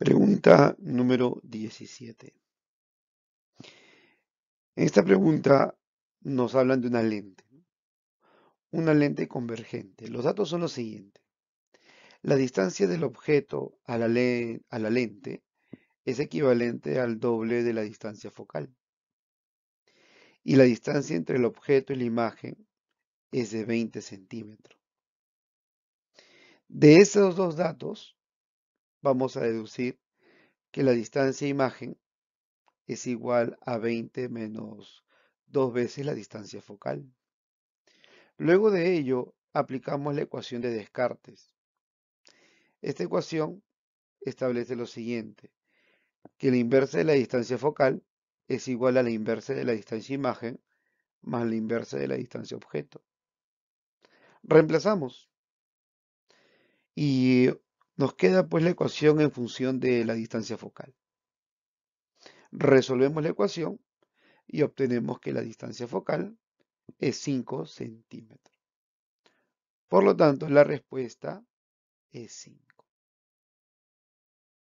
Pregunta número 17. En esta pregunta nos hablan de una lente. Una lente convergente. Los datos son los siguientes. La distancia del objeto a la, lente es equivalente al doble de la distancia focal. Y la distancia entre el objeto y la imagen es de 20 centímetros. De esos dos datos, vamos a deducir que la distancia imagen es igual a 20 menos dos veces la distancia focal. Luego de ello, aplicamos la ecuación de Descartes. Esta ecuación establece lo siguiente, que la inversa de la distancia focal es igual a la inversa de la distancia imagen más la inversa de la distancia objeto. Reemplazamos y nos queda pues la ecuación en función de la distancia focal. Resolvemos la ecuación y obtenemos que la distancia focal es 5 centímetros. Por lo tanto, la respuesta es 5.